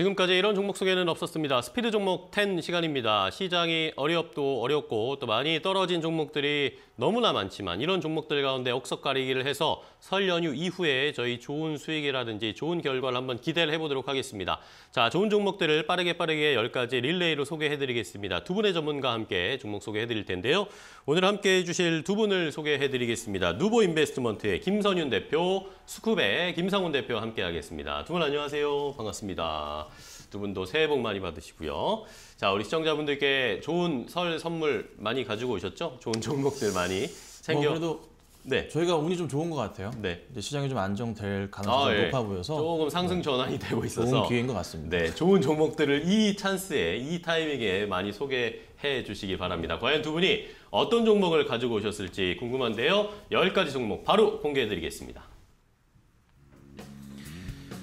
지금까지 이런 종목 소개는 없었습니다. 스피드 종목 10 시간입니다. 시장이 어렵도 어렵고 또 많이 떨어진 종목들이 너무나 많지만 이런 종목들 가운데 억석 가리기를 해서 설 연휴 이후에 저희 좋은 수익이라든지 좋은 결과를 한번 기대를 해보도록 하겠습니다. 자, 좋은 종목들을 빠르게 빠르게 10가지 릴레이로 소개해드리겠습니다. 두 분의 전문가와 함께 종목 소개해드릴 텐데요. 오늘 함께 해주실 두 분을 소개해드리겠습니다. 누보 인베스트먼트의 김선윤 대표, 수쿱의 김상훈 대표와 함께하겠습니다. 두 분 안녕하세요. 반갑습니다. 두 분도 새해 복 많이 받으시고요. 자, 우리 시청자분들께 좋은 설 선물 많이 가지고 오셨죠? 좋은 종목들 많이 챙겨. 뭐 네. 저희가 운이 좀 좋은 것 같아요. 네. 이제 시장이 좀 안정될 가능성이 아, 네. 높아 보여서 조금 네. 상승 전환이 네. 되고 있어서 좋은 기회인 것 같습니다. 네. 좋은 종목들을 이 찬스에 이 타이밍에 많이 소개해 주시기 바랍니다. 과연 두 분이 어떤 종목을 가지고 오셨을지 궁금한데요. 10가지 종목 바로 공개해 드리겠습니다.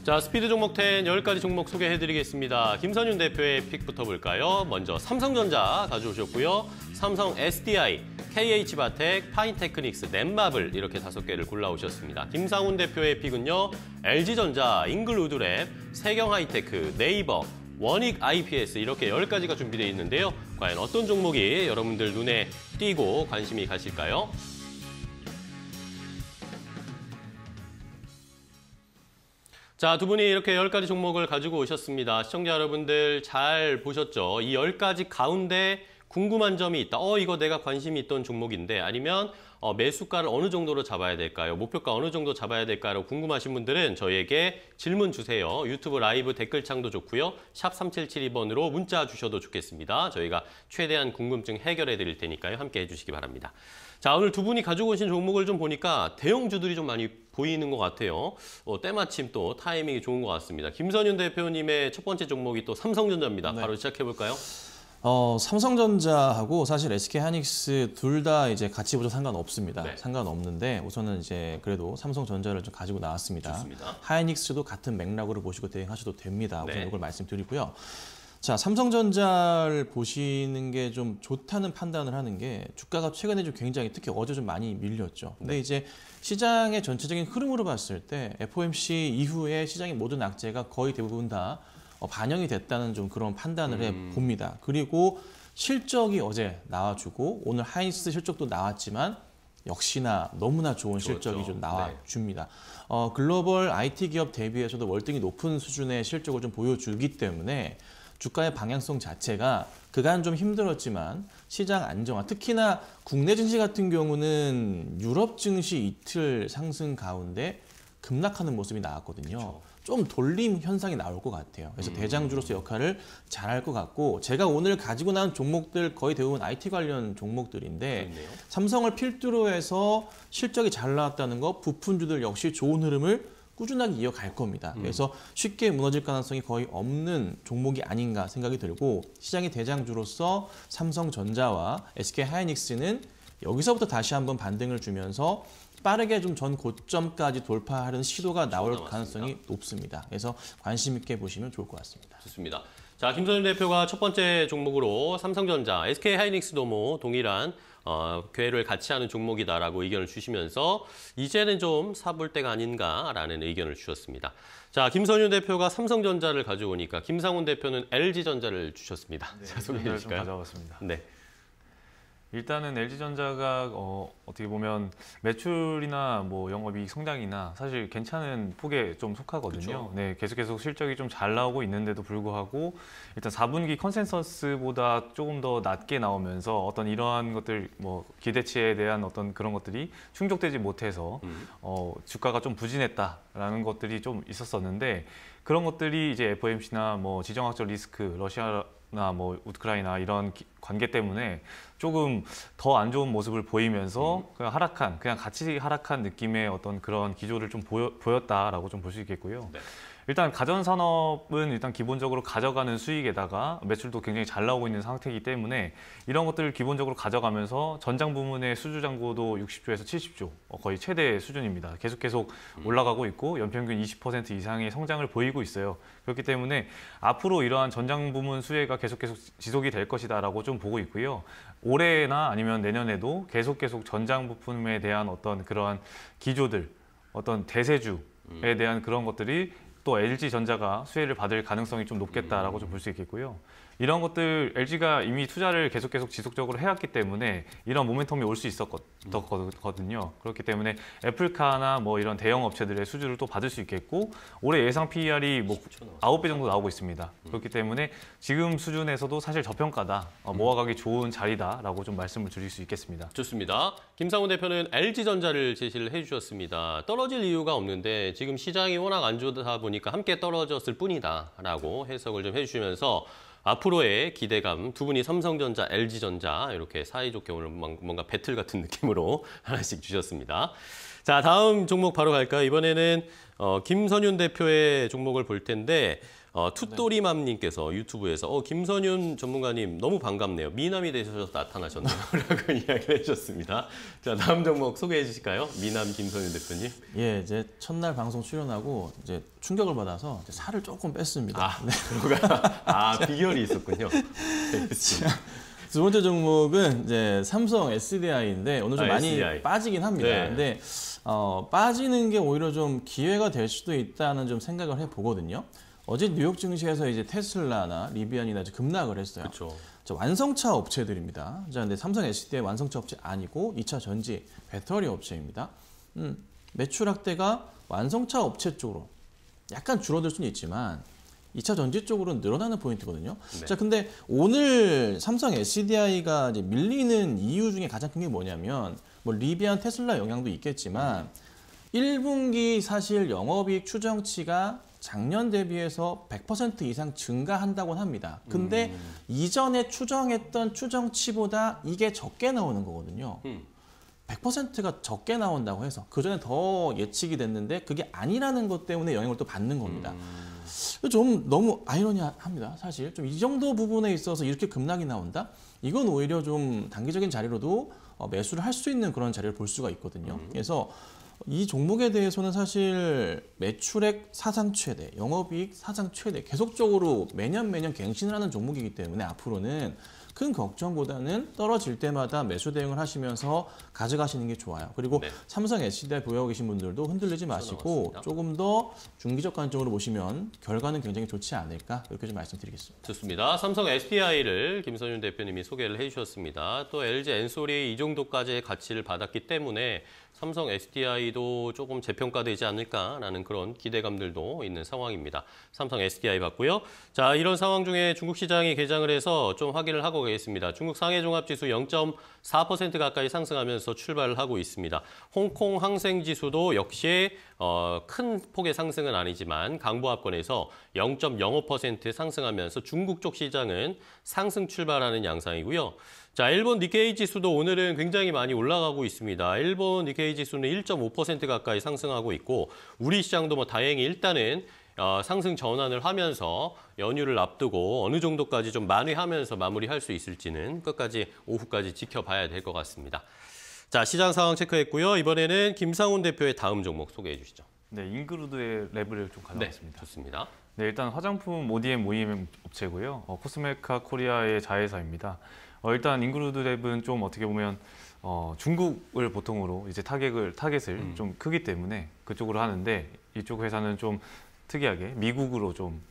자, 스피드 종목 10 10가지 종목 소개해드리겠습니다. 김선윤 대표의 픽부터 볼까요? 먼저 삼성전자 가져오셨고요. 삼성 SDI, KH바텍, 파인테크닉스, 넷마블 이렇게 다섯 개를 골라오셨습니다. 김상훈 대표의 픽은요. LG전자, 잉글우드랩, 세경하이테크, 네이버, 원익 IPS 이렇게 10가지가 준비되어 있는데요. 과연 어떤 종목이 여러분들 눈에 띄고 관심이 가실까요? 자, 두 분이 이렇게 10가지 종목을 가지고 오셨습니다. 시청자 여러분들 잘 보셨죠? 이 10가지 가운데 궁금한 점이 있다. 어, 이거 내가 관심이 있던 종목인데 아니면 어, 매수가를 어느 정도로 잡아야 될까요? 목표가 어느 정도 잡아야 될까요? 궁금하신 분들은 저희에게 질문 주세요. 유튜브 라이브 댓글창도 좋고요. 샵 3772번으로 문자 주셔도 좋겠습니다. 저희가 최대한 궁금증 해결해 드릴 테니까요. 함께 해주시기 바랍니다. 자, 오늘 두 분이 가지고 오신 종목을 좀 보니까 대형주들이 좀 많이 보이는 것 같아요. 어, 때마침 또 타이밍이 좋은 것 같습니다. 김선윤 대표님의 첫 번째 종목이 또 삼성전자입니다. 네. 바로 시작해볼까요? 어, 삼성전자하고 사실 SK 하이닉스 둘 다 이제 가치 보조 상관없습니다. 네. 상관없는데 우선은 이제 그래도 삼성전자를 좀 가지고 나왔습니다. 좋습니다. 하이닉스도 같은 맥락으로 보시고 대응하셔도 됩니다. 우선 네. 이걸 말씀드리고요. 자, 삼성전자를 보시는 게 좀 좋다는 판단을 하는 게 주가가 최근에 좀 굉장히 특히 어제 좀 많이 밀렸죠. 근데 네. 이제 시장의 전체적인 흐름으로 봤을 때 FOMC 이후에 시장의 모든 악재가 거의 대부분 다 어, 반영이 됐다는 좀 그런 판단을 음. 해 봅니다. 그리고 실적이 어제 나와주고 오늘 하이스 실적도 나왔지만 역시나 너무나 좋은 실적이 그죠좀 나와줍니다. 네. 어, 글로벌 IT 기업 대비해서도 월등히 높은 수준의 실적을 좀 보여주기 때문에 주가의 방향성 자체가 그간 좀 힘들었지만 시장 안정화, 특히나 국내 증시 같은 경우는 유럽 증시 이틀 상승 가운데 급락하는 모습이 나왔거든요. 그렇죠. 좀 돌림 현상이 나올 것 같아요. 그래서 음. 대장주로서 역할을 잘 할 것 같고 제가 오늘 가지고 나온 종목들 거의 대부분 IT 관련 종목들인데 그네요 삼성을 필두로 해서 실적이 잘 나왔다는 거 부품주들 역시 좋은 흐름을 꾸준하게 이어갈 겁니다. 음. 그래서 쉽게 무너질 가능성이 거의 없는 종목이 아닌가 생각이 들고 시장의 대장주로서 삼성전자와 SK하이닉스는 여기서부터 다시 한번 반등을 주면서 빠르게 좀 전 고점까지 돌파하는 시도가 나올 가능성이 높습니다. 그래서 관심 있게 보시면 좋을 것 같습니다. 좋습니다. 자, 김선현 대표가 첫 번째 종목으로 삼성전자, SK하이닉스도 뭐 동일한 어, 괴를 같이 하는 종목이다라고 의견을 주시면서 이제는 좀 사볼 때가 아닌가라는 의견을 주셨습니다. 자, 김선윤 대표가 삼성전자를 가져오니까 김상훈 대표는 LG전자를 주셨습니다. 네, 자, 소개해 주실까요? 가져왔습니다. 네. 일단은 LG전자가 어, 어 떻게 보면 매출이나 뭐 영업이익 성장이나 사실 괜찮은 폭에 좀 속하거든요. 그쵸. 네, 계속 계속 실적이 좀 잘 나오고 있는데도 불구하고 일단 4분기 컨센서스보다 조금 더 낮게 나오면서 어떤 이러한 것들 뭐 기대치에 대한 어떤 그런 것들이 충족되지 못해서 음. 어, 주가가 좀 부진했다라는 것들이 좀 있었었는데 그런 것들이 이제 FOMC나 뭐 지정학적 리스크, 러시아 나뭐 우크라이나 이런 기, 관계 때문에 조금 더 안 좋은 모습을 보이면서 음. 그냥 하락한 그냥 같이 하락한 느낌의 어떤 그런 기조를 좀 보여, 보였다라고 좀 볼 수 있겠고요. 네. 일단 가전산업은 일단 기본적으로 가져가는 수익에다가 매출도 굉장히 잘 나오고 있는 상태이기 때문에 이런 것들을 기본적으로 가져가면서 전장 부문의 수주장고도 60조에서 70조 어, 거의 최대 수준입니다. 계속 계속 음. 올라가고 있고 연평균 20% 이상의 성장을 보이고 있어요. 그렇기 때문에 앞으로 이러한 전장 부문 수혜가 계속 계속 지속이 될 것이다라고 좀 보고 있고요. 올해나 아니면 내년에도 계속 계속 전장 부품에 대한 어떤 그러한 기조들, 어떤 대세주 에 음. 대한 그런 것들이 또 LG전자가 수혜를 받을 가능성이 좀 높겠다라고 좀볼수 있겠고요. 이런 것들 LG가 이미 투자를 계속 계속 지속적으로 해왔기 때문에 이런 모멘텀이 올 수 있었거든요. 그렇기 때문에 애플카나 뭐 이런 대형 업체들의 수주를 또 받을 수 있겠고 올해 예상 PER이 뭐 9배 정도 나오고 있습니다. 그렇기 때문에 지금 수준에서도 사실 저평가다, 어, 모아가기 좋은 자리다라고 좀 말씀을 드릴 수 있겠습니다. 좋습니다. 김상훈 대표는 LG전자를 제시를 해주셨습니다. 떨어질 이유가 없는데 지금 시장이 워낙 안 좋다 보니까 함께 떨어졌을 뿐이다라고 해석을 좀 해주시면서 앞으로의 기대감 두 분이 삼성전자, LG전자 이렇게 사이좋게 오늘 뭔가 배틀 같은 느낌으로 하나씩 주셨습니다. 자 다음 종목 바로 갈까요? 이번에는 어, 김선윤 대표의 종목을 볼 텐데 어, 투또리맘님께서 네. 유튜브에서 어, 김선윤 전문가님 너무 반갑네요. 미남이 되셔서 나타나셨네요. 라고 이야기를 해주셨습니다. 자, 다음 종목 소개해 주실까요? 미남 김선윤 대표님. 예, 이제 첫날 방송 출연하고 이제 충격을 받아서 이제 살을 조금 뺐습니다. 아, 네. 아 비결이 있었군요. 네, 두 번째 종목은 이제 삼성 SDI인데 오늘 좀 아, 많이 SDI. 빠지긴 합니다. 네. 근데 어, 빠지는 게 오히려 좀 기회가 될 수도 있다는 좀 생각을 해보거든요. 어제 뉴욕 증시에서 이제 테슬라나 리비안이나 이제 급락을 했어요. 그쵸. 자, 완성차 업체들입니다. 자, 근데 삼성 SDI 완성차 업체 아니고 2차 전지 배터리 업체입니다. 음, 매출 확대가 완성차 업체 쪽으로 약간 줄어들 수는 있지만 2차 전지 쪽으로는 늘어나는 포인트거든요. 네. 자, 근데 오늘 삼성 SDI가 이제 밀리는 이유 중에 가장 큰 게 뭐냐면 뭐 리비안 테슬라 영향도 있겠지만 1분기 사실 영업이익 추정치가 작년 대비해서 100% 이상 증가한다고 합니다. 근데 음. 이전에 추정했던 추정치보다 이게 적게 나오는 거거든요. 음. 100%가 적게 나온다고 해서 그전에 더 예측이 됐는데 그게 아니라는 것 때문에 영향을 또 받는 겁니다. 음. 좀 너무 아이러니합니다. 사실 좀 이 정도 부분에 있어서 이렇게 급락이 나온다? 이건 오히려 좀 단기적인 자리로도 어, 매수를 할 수 있는 그런 자리를 볼 수가 있거든요. 음. 그래서 이 종목에 대해서는 사실 매출액 사상 최대, 영업이익 사상 최대 계속적으로 매년 매년 갱신을 하는 종목이기 때문에 앞으로는 큰 걱정보다는 떨어질 때마다 매수 대응을 하시면서 가져가시는 게 좋아요. 그리고 네. 삼성 s H대 보유하고 계신 분들도 흔들리지 마시고 조금 더 중기적 관점으로 보시면 결과는 굉장히 좋지 않을까 이렇게 좀 말씀드리겠습니다. 좋습니다. 삼성 SDI를 김선윤 대표님이 소개를 해주셨습니다. 또 LG 엔솔이 이 정도까지의 가치를 받았기 때문에 삼성 SDI도 조금 재평가되지 않을까라는 그런 기대감들도 있는 상황입니다. 삼성 SDI 봤고요. 자, 이런 상황 중에 중국 시장이 개장을 해서 좀 확인을 하고 가겠습니다. 중국 상해 종합지수 0.4% 가까이 상승하면서 출발을 하고 있습니다. 홍콩 항생 지수도 역시 어, 큰 폭의 상승은 아니지만 강보합권에서 0.05% 상승하면서 중국 쪽 시장은 상승 출발하는 양상이고요. 자, 일본 니케이 지수도 오늘은 굉장히 많이 올라가고 있습니다. 일본 니케이 지수는 1.5% 가까이 상승하고 있고 우리 시장도 뭐 다행히 일단은 어, 상승 전환을 하면서 연휴를 앞두고 어느 정도까지 좀 만회하면서 마무리할 수 있을지는 끝까지 오후까지 지켜봐야 될 것 같습니다. 자, 시장 상황 체크했고요. 이번에는 김상훈 대표의 다음 종목 소개해 주시죠. 네, 잉그루드의 랩을 좀 가져왔습니다. 네, 좋습니다. 네, 일단 화장품 ODM OEM 업체고요. 어, 코스메카 코리아의 자회사입니다. 어, 일단 인크루드랩은 좀 어떻게 보면 어, 중국을 보통으로 이제 타겟을 타겟을 음. 좀 크기 때문에 그쪽으로 하는데 이쪽 회사는 좀 특이하게 미국으로 좀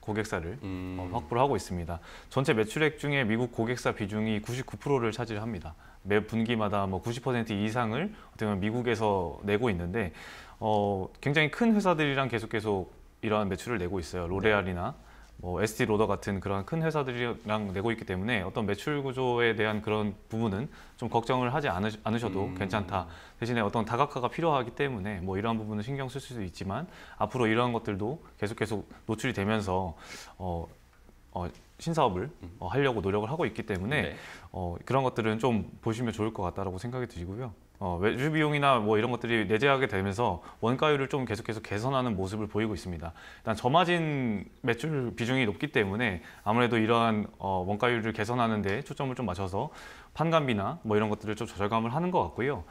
고객사를 어, 음. 어, 확보를 하고 있습니다. 전체 매출액 중에 미국 고객사 비중이 99%를 차지합니다. 매 분기마다 뭐 90% 이상을 어떻게 보면 미국에서 내고 있는데 어, 굉장히 큰 회사들이랑 계속 계속 이러한 매출을 내고 있어요. 로레알이나 네. 뭐 ST 로더 같은 그런 큰 회사들이랑 내고 있기 때문에 어떤 매출 구조에 대한 그런 부분은 좀 걱정을 하지 않으, 않으셔도 음. 괜찮다. 대신에 어떤 다각화가 필요하기 때문에 뭐 이러한 부분은 신경 쓸 수도 있지만 앞으로 이러한 것들도 계속 계속 노출이 되면서 어, 어, 신사업을 음. 어, 하려고 노력을 하고 있기 때문에 네. 어, 그런 것들은 좀 보시면 좋을 것 같다라고 생각이 드시고요. 어, 외주 비용이나 뭐 이런 것들이 내재하게 되면서 원가율을 좀 계속해서 개선하는 모습을 보이고 있습니다. 일단 저마진 매출 비중이 높기 때문에 아무래도 이러한 어, 원가율을 개선하는 데 초점을 좀 맞춰서 판관비나 뭐 이런 것들을 좀 절감을 하는 것 같고요.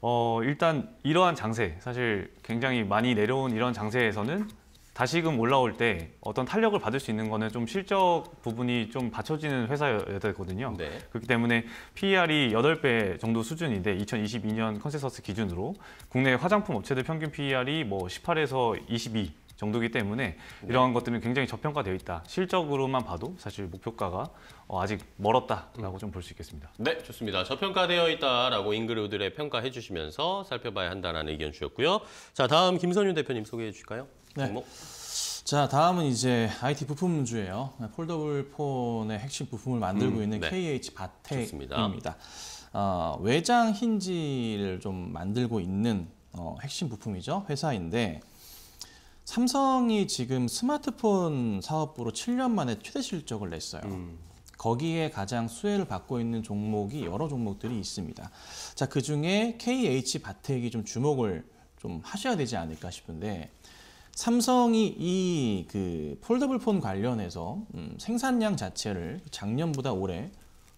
어, 일단 이러한 장세, 사실 굉장히 많이 내려온 이런 장세에서는 다시금 올라올 때 어떤 탄력을 받을 수 있는 거는 좀 실적 부분이 좀 받쳐지는 회사였거든요 네. 그렇기 때문에 PER이 8배 정도 수준인데 2022년 컨센서스 기준으로 국내 화장품 업체들 평균 PER이 뭐 18에서 22 정도기 때문에 네. 이러한 네. 것들은 굉장히 저평가되어 있다. 실적으로만 봐도 사실 목표가가 어, 아직 멀었다라고 음. 좀볼 수 있겠습니다. 네, 좋습니다. 저평가되어 있다라고 인그루들의 평가해 주시면서 살펴봐야 한다는 의견 주셨고요. 자, 다음 김선윤 대표님 소개해 주실까요? 네. 종목. 자 다음은 이제 IT 부품 문주예요. 폴더블 폰의 핵심 부품을 만들고 음, 있는 네. KH 바텍입니다. 어, 외장 힌지를 좀 만들고 있는 어, 핵심 부품이죠 회사인데 삼성이 지금 스마트폰 사업부로 7년 만에 최대 실적을 냈어요. 음. 거기에 가장 수혜를 받고 있는 종목이 여러 종목들이 있습니다. 자, 그 중에 KH 바텍이 좀 주목을 좀 하셔야 되지 않을까 싶은데 삼성이 이 그 폴더블 폰 관련해서 음, 생산량 자체를 작년보다 올해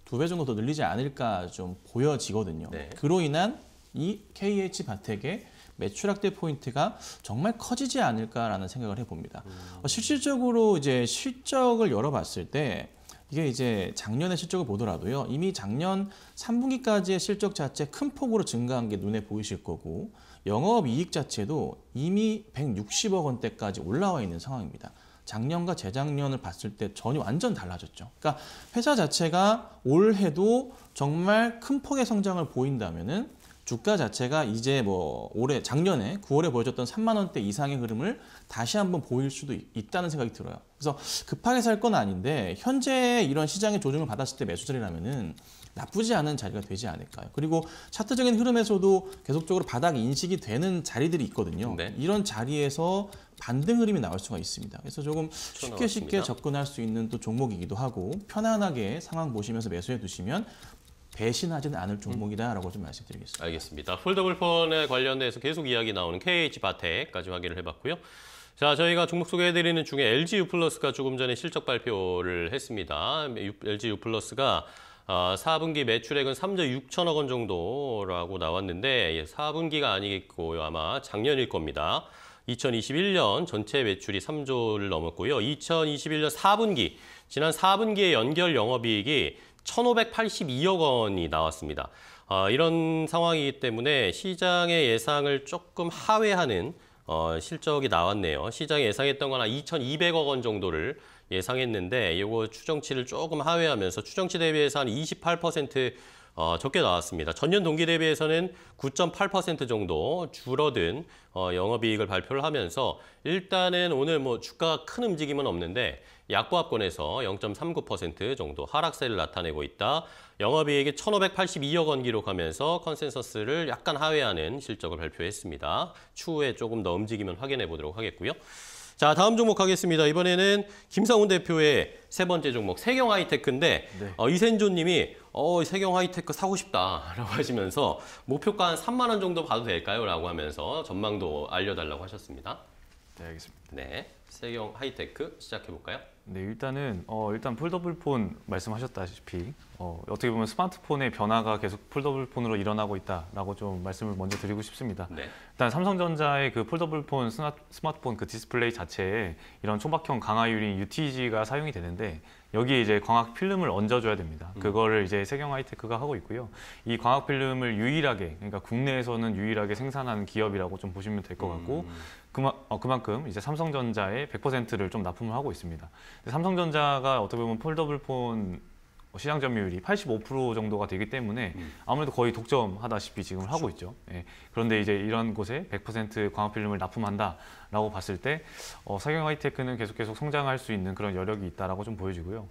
두 배 정도 더 늘리지 않을까 좀 보여지거든요. 네. 그로 인한 이 KH 바텍의 매출 확대 포인트가 정말 커지지 않을까라는 생각을 해봅니다. 음. 어, 실질적으로 이제 실적을 열어봤을 때 이게 이제 작년의 실적을 보더라도요. 이미 작년 3분기까지의 실적 자체 큰 폭으로 증가한 게 눈에 보이실 거고 영업이익 자체도 이미 160억 원대까지 올라와 있는 상황입니다. 작년과 재작년을 봤을 때 전혀 완전 달라졌죠. 그러니까 회사 자체가 올해도 정말 큰 폭의 성장을 보인다면은 주가 자체가 이제 뭐 올해 작년에 9월에 보여줬던 3만 원대 이상의 흐름을 다시 한번 보일 수도 있, 다는 생각이 들어요. 그래서 급하게 살 건 아닌데 현재 이런 시장의 조정을 받았을 때 매수자리라면은 나쁘지 않은 자리가 되지 않을까요? 그리고 차트적인 흐름에서도 계속적으로 바닥 인식이 되는 자리들이 있거든요. 네. 이런 자리에서 반등 흐름이 나올 수가 있습니다. 그래서 조금 쉽게 나왔습니다. 쉽게 접근할 수 있는 또 종목이기도 하고 편안하게 상황 보시면서 매수해 두시면 배신하지는 않을 종목이다라고 좀 말씀드리겠습니다. 알겠습니다. 폴더블폰에 관련돼서 계속 이야기 나오는 k h 바테까지 확인을 해봤고요. 자, 저희가 종목 소개해드리는 중에 LG U 플러스가 조금 전에 실적 발표를 했습니다. LG U 플러스가 아, 4분기 매출액은 3조 6천억 원 정도라고 나왔는데 예, 4분기가 아니겠고요. 아마 작년일 겁니다. 2021년 전체 매출이 3조를 넘었고요. 2021년 4분기, 지난 4분기의 연결 영업이익이 1,582억 원이 나왔습니다. 아, 이런 상황이기 때문에 시장의 예상을 조금 하회하는 어, 실적이 나왔네요. 시장이 예상했던 거나 2,200억 원 정도를 예상했는데 이거 추정치를 조금 하회하면서 추정치 대비해서 한 28% 어, 적게 나왔습니다. 전년 동기 대비해서는 9.8% 정도 줄어든 어, 영업이익을 발표를 하면서 일단은 오늘 뭐 주가가 큰 움직임은 없는데 약보합권에서 0.39% 정도 하락세를 나타내고 있다. 영업이익이 1,582억 원 기록하면서 컨센서스를 약간 하회하는 실적을 발표했습니다. 추후에 조금 더움직이면 확인해 보도록 하겠고요. 자, 다음 종목 가겠습니다. 이번에는 김상훈 대표의 세 번째 종목 세경 하이테크인데 네. 어, 이센조 님이 어, 세경 하이테크 사고 싶다라고 하시면서 목표가 한 3만 원 정도 봐도 될까요? 라고 하면서 전망도 알려달라고 하셨습니다. 네, 알겠습니다. 네, 세경 하이테크 시작해볼까요? 네, 일단은 어, 일단 폴더블폰 말씀하셨다시피 어, 어 떻게 보면 스마트폰의 변화가 계속 폴더블폰으로 일어나고 있다라고 좀 말씀을 먼저 드리고 싶습니다. 네. 일단 삼성전자의 그 폴더블폰 스마, 트폰그 디스플레이 자체에 이런 총박형 강화유리 UTG가 사용이 되는데 여기에 이제 광학 필름을 얹어줘야 됩니다. 음. 그거를 이제 세경 하이테크가 하고 있고요. 이 광학 필름을 유일하게 그러니까 국내에서는 유일하게 생산하는 기업이라고 좀 보시면 될 것 같고 음. 그마, 어, 그만큼 이제 삼성전자의 100%를 좀 납품을 하고 있습니다. 삼성전자가 어떻게 보면 폴더블폰 시장 점유율이 85% 정도가 되기 때문에 음. 아무래도 거의 독점하다시피 지금 그렇죠. 하고 있죠. 예. 그런데 이제 이런 곳에 100% 광학 필름을 납품한다라고 봤을 때 어, 사경 하이테크는 계속 계속 성장할 수 있는 그런 여력이 있다라고 좀 보여지고요.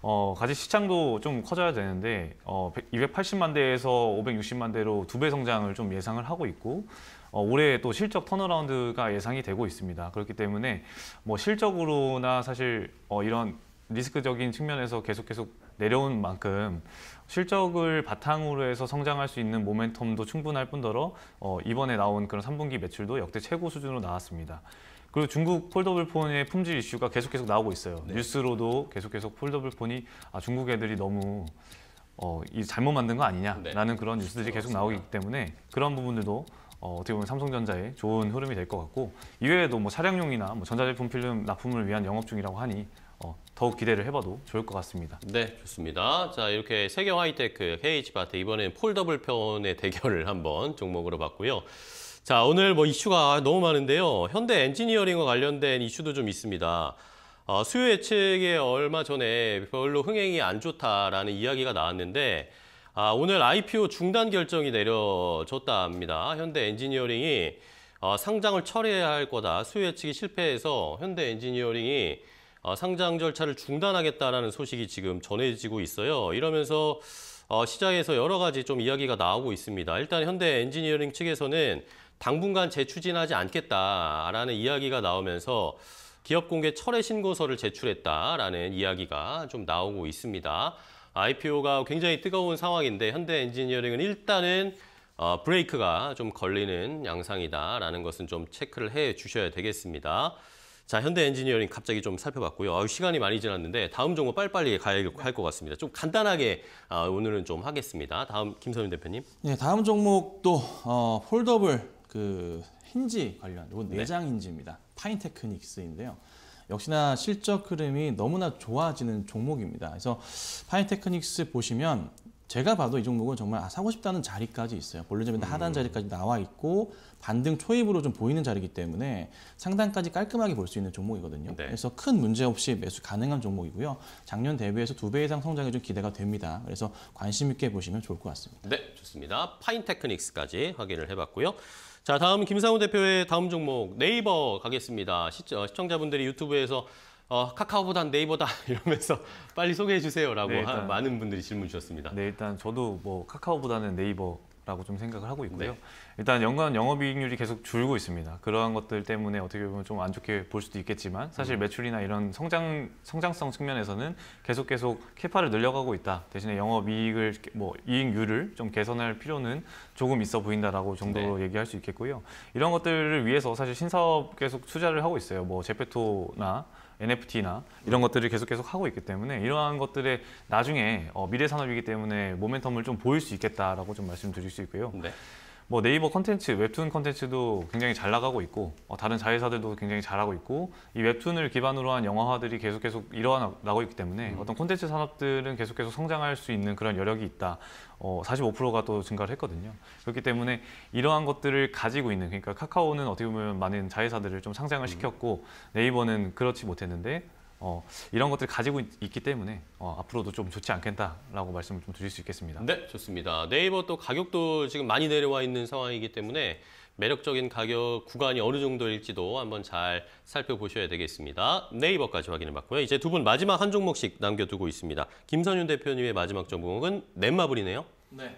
어, 가지 시장도 좀 커져야 되는데 어, 280만 대에서 560만 대로 두 배 성장을 좀 예상을 하고 있고 어, 올해 또 실적 턴어라운드가 예상이 되고 있습니다. 그렇기 때문에 뭐 실적으로나 사실 어, 이런 리스크적인 측면에서 계속 계속 내려온 만큼 실적을 바탕으로 해서 성장할 수 있는 모멘텀도 충분할 뿐더러 어, 이번에 나온 그런 3분기 매출도 역대 최고 수준으로 나왔습니다. 그리고 중국 폴더블폰의 품질 이슈가 계속 계속 나오고 있어요. 네. 뉴스로도 계속 계속 폴더블폰이 아, 중국 애들이 너무 어, 이 잘못 만든 거 아니냐라는 네. 그런 뉴스들이 계속 나오기 때문에 그런 부분들도 어, 떻게 보면 삼성전자에 좋은 흐름이 될 것 같고 이외에도 뭐 차량용이나 뭐 전자제품 필름 납품을 위한 영업 중이라고 하니 어, 더욱 기대를 해봐도 좋을 것 같습니다. 네, 좋습니다. 자, 이렇게 세계 하이테크, KH바테 이번엔 폴더블 편의 대결을 한번 종목으로 봤고요. 자, 오늘 뭐 이슈가 너무 많은데요. 현대 엔지니어링과 관련된 이슈도 좀 있습니다. 어, 수요 예측에 얼마 전에 별로 흥행이 안 좋다라는 이야기가 나왔는데 아, 오늘 IPO 중단 결정이 내려졌다 합니다. 현대 엔지니어링이 어, 상장을 철회해야 할 거다. 수요 예측이 실패해서 현대 엔지니어링이 어, 상장 절차를 중단하겠다라는 소식이 지금 전해지고 있어요. 이러면서 어, 시장에서 여러 가지 좀 이야기가 나오고 있습니다. 일단 현대 엔지니어링 측에서는 당분간 재추진하지 않겠다라는 이야기가 나오면서 기업 공개 철회 신고서를 제출했다라는 이야기가 좀 나오고 있습니다. IPO가 굉장히 뜨거운 상황인데 현대엔지니어링은 일단은 어, 브레이크가 좀 걸리는 양상이다라는 것은 좀 체크를 해 주셔야 되겠습니다. 자, 현대엔지니어링 갑자기 좀 살펴봤고요. 아 시간이 많이 지났는데 다음 종목 빨리빨리 가야 할 것 같습니다. 좀 간단하게 아, 오늘은 좀 하겠습니다. 다음 김선윤 대표님. 네, 다음 종목도 어, 폴더블 그 힌지 관련, 이건 네. 내장 힌지입니다. 파인테크닉스인데요. 역시나 실적 흐름이 너무나 좋아지는 종목입니다. 그래서 파이테크닉스 보시면 제가 봐도 이 종목은 정말 아, 사고 싶다는 자리까지 있어요. 볼륨점인데 음. 하단 자리까지 나와 있고 반등 초입으로 좀 보이는 자리이기 때문에 상단까지 깔끔하게 볼 수 있는 종목이거든요. 네. 그래서 큰 문제 없이 매수 가능한 종목이고요. 작년 대비해서 두 배 이상 성장이 좀 기대가 됩니다. 그래서 관심 있게 보시면 좋을 것 같습니다. 네, 좋습니다. 파인테크닉스까지 확인을 해봤고요. 자, 다음 김상훈 대표의 다음 종목 네이버 가겠습니다. 어, 시청자분들이 유튜브에서 어, 카카오보단 네이버다 이러면서 빨리 소개해 주세요라고 네, 많은 분들이 질문 주셨습니다. 네, 일단 저도 뭐 카카오보다는 네이버 라고 좀 생각을 하고 있고요. 네. 일단 연간 영업이익률이 계속 줄고 있습니다. 그러한 것들 때문에 어떻게 보면 좀 안 좋게 볼 수도 있겠지만 사실 음. 매출이나 이런 성장, 성장성 측면에서는 계속 계속 캐파를 늘려가고 있다. 대신에 영업이익을, 뭐, 이익률을 좀 개선할 필요는 조금 있어 보인다라고 정도로 네. 얘기할 수 있겠고요. 이런 것들을 위해서 사실 신사업 계속 투자를 하고 있어요. 뭐, 제페토나 NFT나 이런 것들을 계속 계속 하고 있기 때문에 이러한 것들의 나중에 어, 미래 산업이기 때문에 모멘텀을 좀 보일 수 있겠다라고 좀 말씀드릴 수 있고요. 네. 뭐 네이버 컨텐츠, 웹툰 컨텐츠도 굉장히 잘 나가고 있고 어, 다른 자회사들도 굉장히 잘하고 있고 이 웹툰을 기반으로 한 영화화들이 계속 계속 일어나고 있기 때문에 음. 어떤 콘텐츠 산업들은 계속 계속 성장할 수 있는 그런 여력이 있다. 어, 45%가 또 증가를 했거든요. 그렇기 때문에 이러한 것들을 가지고 있는 그러니까 카카오는 어떻게 보면 많은 자회사들을 좀 상장을 음. 시켰고 네이버는 그렇지 못했는데 어, 이런 것들을 가지고 있, 기 때문에 어, 앞으로도 좀 좋지 않겠다라고 말씀을 좀 드릴 수 있겠습니다. 네, 좋습니다. 네이버 또 가격도 지금 많이 내려와 있는 상황이기 때문에 매력적인 가격 구간이 어느 정도일지도 한번 잘 살펴보셔야 되겠습니다. 네이버까지 확인해 봤고요. 이제 두 분 마지막 한 종목씩 남겨두고 있습니다. 김선윤 대표님의 마지막 종목은 넷마블이네요. 네.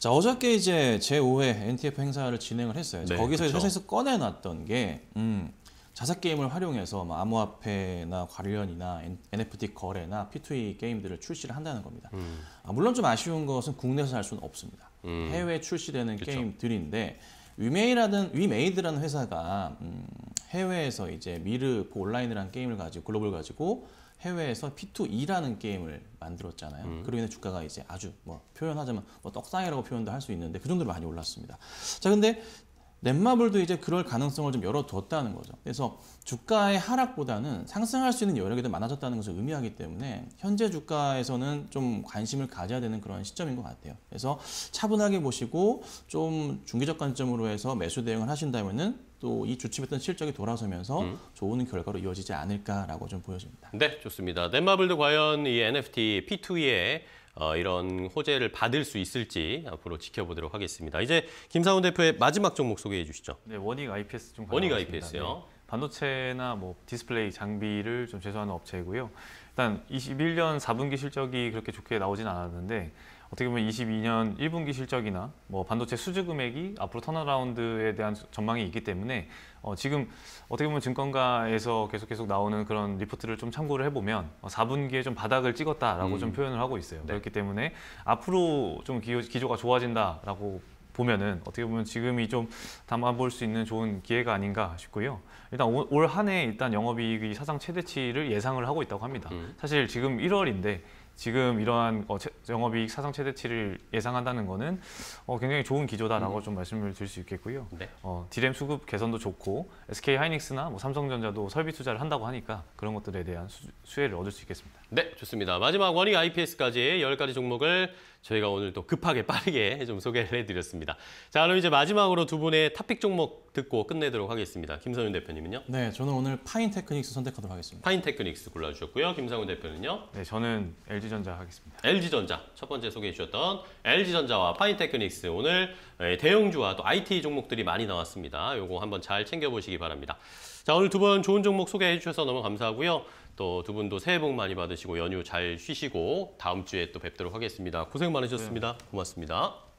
자 어저께 이제 제5회 NTF 행사를 진행을 했어요. 네, 거기서 그쵸. 회사에 꺼내놨던 게 음, 자사 게임을 활용해서 뭐 암호화폐나 관련이나 NFT 거래나 P2E 게임들을 출시를 한다는 겁니다. 음. 아, 물론 좀 아쉬운 것은 국내에서 할 수는 없습니다. 음. 해외 출시되는 그쵸. 게임들인데 위메이라는 위메이드라는 회사가 음, 해외에서 이제 미르 그 온라인이라는 게임을 가지고 글로벌 가지고 해외에서 P2E라는 게임을 만들었잖아요. 음. 그로 인해 주가가 이제 아주 뭐 표현하자면 뭐 떡상이라고 표현도 할 수 있는데 그 정도로 많이 올랐습니다. 자, 근데 넷마블도 이제 그럴 가능성을 좀 열어두었다는 거죠. 그래서 주가의 하락보다는 상승할 수 있는 여력이 더 많아졌다는 것을 의미하기 때문에 현재 주가에서는 좀 관심을 가져야 되는 그런 시점인 것 같아요. 그래서 차분하게 보시고 좀 중기적 관점으로 해서 매수 대응을 하신다면은 또 이 주춤했던 실적이 돌아서면서 음. 좋은 결과로 이어지지 않을까라고 좀 보여집니다. 네, 좋습니다. 넷마블도 과연 이 NFT p 2 e 에 어, 이런 호재를 받을 수 있을지 앞으로 지켜보도록 하겠습니다. 이제 김상훈 대표의 마지막 종목 소개해 주시죠. 네, 원익 IPS 좀 원익 IPS요. 네. 반도체나 뭐 디스플레이 장비를 좀 제조하는 업체이고요. 일단 21년 4분기 실적이 그렇게 좋게 나오진 않았는데 어떻게 보면 22년 1분기 실적이나 뭐 반도체 수주 금액이 앞으로 턴어라운드에 대한 전망이 있기 때문에 어 지금 어떻게 보면 증권가에서 계속 계속 나오는 그런 리포트를 좀 참고를 해보면 어 4분기에 좀 바닥을 찍었다라고 음. 좀 표현을 하고 있어요. 네. 그렇기 때문에 앞으로 좀 기조, 기조가 좋아진다라고 보면은 어떻게 보면 지금이 좀 담아볼 수 있는 좋은 기회가 아닌가 싶고요. 일단 올 한 해 일단 영업이익이 사상 최대치를 예상을 하고 있다고 합니다. 음. 사실 지금 1월인데 지금 이러한 어, 영업이익 사상 최대치를 예상한다는 거는 어, 굉장히 좋은 기조다라고 음. 좀 말씀을 드릴 수 있겠고요. 네. 어, 디램 수급 개선도 좋고 SK 하이닉스나 뭐 삼성전자도 설비 투자를 한다고 하니까 그런 것들에 대한 수, 수혜를 얻을 수 있겠습니다. 네, 좋습니다. 마지막 원익 IPS까지 1 0가지 종목을 저희가 오늘 또 급하게 빠르게 좀 소개를 해드렸습니다. 자, 그럼 이제 마지막으로 두 분의 탑픽 종목 듣고 끝내도록 하겠습니다. 김선윤 대표님은요? 네, 저는 오늘 파인 테크닉스 선택하도록 하겠습니다. 파인 테크닉스 골라주셨고요. 김상훈 대표는요? 네, 저는 LG전자 하겠습니다. LG전자, 첫 번째 소개해 주셨던 LG전자와 파인 테크닉스 오늘 예, 대형주와 또 IT 종목들이 많이 나왔습니다. 요거 한번 잘 챙겨보시기 바랍니다. 자, 오늘 두 분 좋은 종목 소개해 주셔서 너무 감사하고요. 또두 분도 새해 복 많이 받으시고 연휴 잘 쉬시고 다음 주에 또 뵙도록 하겠습니다. 고생 많으셨습니다. 네. 고맙습니다.